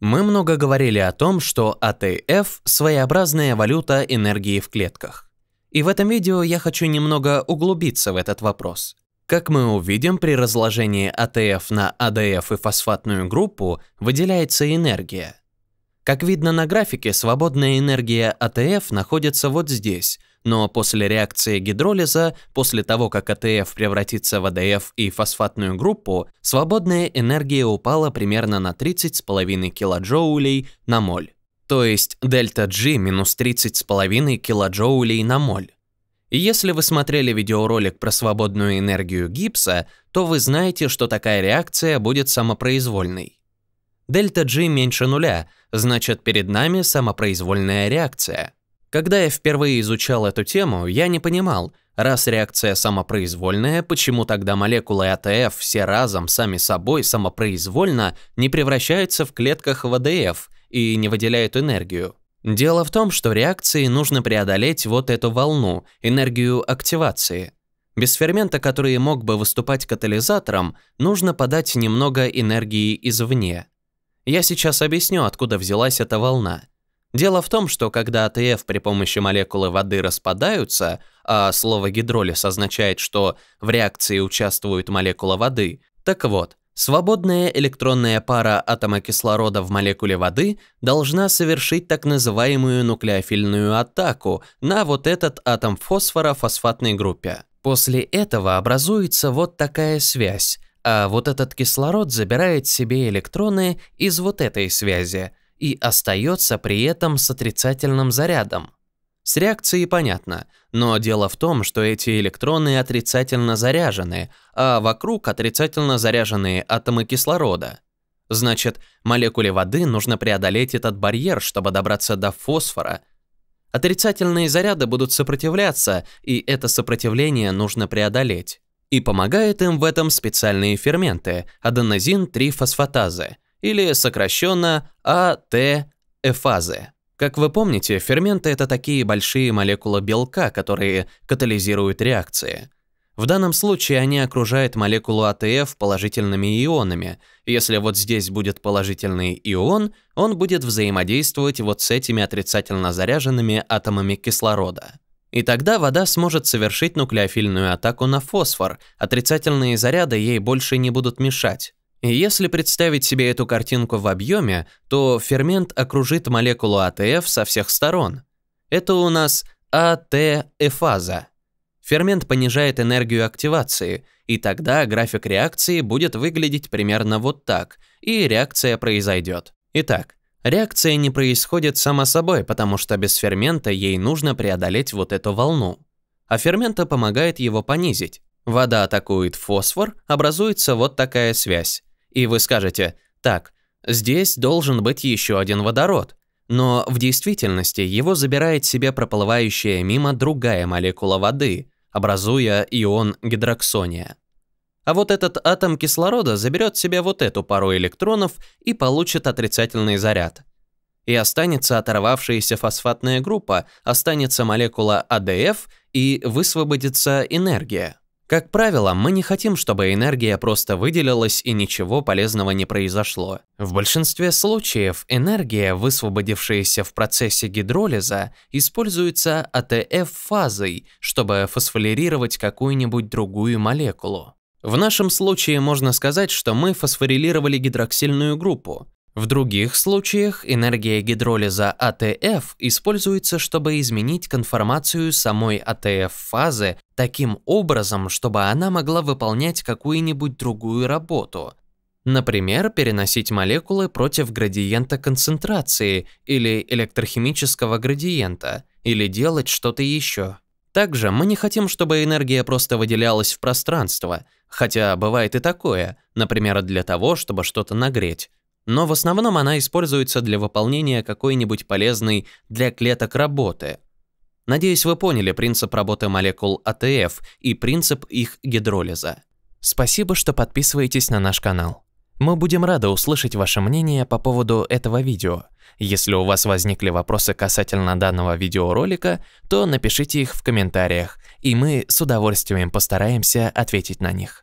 Мы много говорили о том, что АТФ – своеобразная валюта энергии в клетках. И в этом видео я хочу немного углубиться в этот вопрос. Как мы увидим, при разложении АТФ на АДФ и фосфатную группу выделяется энергия. Как видно на графике, свободная энергия АТФ находится вот здесь – но после реакции гидролиза, после того, как АТФ превратится в АДФ и фосфатную группу, свободная энергия упала примерно на 30,5 килоджоулей на моль. То есть дельта G минус 30,5 килоджоулей на моль. И если вы смотрели видеоролик про свободную энергию гипса, то вы знаете, что такая реакция будет самопроизвольной. Дельта G меньше нуля, значит перед нами самопроизвольная реакция – когда я впервые изучал эту тему, я не понимал, раз реакция самопроизвольная, почему тогда молекулы АТФ все разом, сами собой, самопроизвольно не превращаются в клетках ВДФ и не выделяют энергию. Дело в том, что реакции нужно преодолеть вот эту волну, энергию активации. Без фермента, который мог бы выступать катализатором, нужно подать немного энергии извне. Я сейчас объясню, откуда взялась эта волна – Дело в том, что когда АТФ при помощи молекулы воды распадаются, а слово гидролиз означает, что в реакции участвует молекула воды, так вот, свободная электронная пара атома кислорода в молекуле воды должна совершить так называемую нуклеофильную атаку на вот этот атом фосфора в фосфатной группе. После этого образуется вот такая связь, а вот этот кислород забирает себе электроны из вот этой связи – и остается при этом с отрицательным зарядом. С реакцией понятно, но дело в том, что эти электроны отрицательно заряжены, а вокруг отрицательно заряженные атомы кислорода. Значит, молекуле воды нужно преодолеть этот барьер, чтобы добраться до фосфора. Отрицательные заряды будут сопротивляться, и это сопротивление нужно преодолеть. И помогает им в этом специальные ферменты – аденозин-3-фосфатазы – или сокращенно АТ-эфазы. Как вы помните, ферменты – это такие большие молекулы белка, которые катализируют реакции. В данном случае они окружают молекулу АТФ положительными ионами. Если вот здесь будет положительный ион, он будет взаимодействовать вот с этими отрицательно заряженными атомами кислорода. И тогда вода сможет совершить нуклеофильную атаку на фосфор, отрицательные заряды ей больше не будут мешать. Если представить себе эту картинку в объеме, то фермент окружит молекулу АТФ со всех сторон. Это у нас АТФаза. Фермент понижает энергию активации, и тогда график реакции будет выглядеть примерно вот так, и реакция произойдет. Итак, реакция не происходит само собой, потому что без фермента ей нужно преодолеть вот эту волну. А фермента помогает его понизить. Вода атакует фосфор, образуется вот такая связь. И вы скажете, так, здесь должен быть еще один водород. Но в действительности его забирает себе проплывающая мимо другая молекула воды, образуя ион гидроксония. А вот этот атом кислорода заберет себе вот эту пару электронов и получит отрицательный заряд. И останется оторвавшаяся фосфатная группа, останется молекула АДФ и высвободится энергия. Как правило, мы не хотим, чтобы энергия просто выделилась и ничего полезного не произошло. В большинстве случаев энергия, высвободившаяся в процессе гидролиза, используется АТФ-фазой, чтобы фосфорилировать какую-нибудь другую молекулу. В нашем случае можно сказать, что мы фосфорилировали гидроксильную группу, в других случаях энергия гидролиза АТФ используется, чтобы изменить конформацию самой АТФ-фазы таким образом, чтобы она могла выполнять какую-нибудь другую работу. Например, переносить молекулы против градиента концентрации или электрохимического градиента, или делать что-то еще. Также мы не хотим, чтобы энергия просто выделялась в пространство, хотя бывает и такое, например, для того, чтобы что-то нагреть но в основном она используется для выполнения какой-нибудь полезной для клеток работы. Надеюсь, вы поняли принцип работы молекул АТФ и принцип их гидролиза. Спасибо, что подписываетесь на наш канал. Мы будем рады услышать ваше мнение по поводу этого видео. Если у вас возникли вопросы касательно данного видеоролика, то напишите их в комментариях, и мы с удовольствием постараемся ответить на них.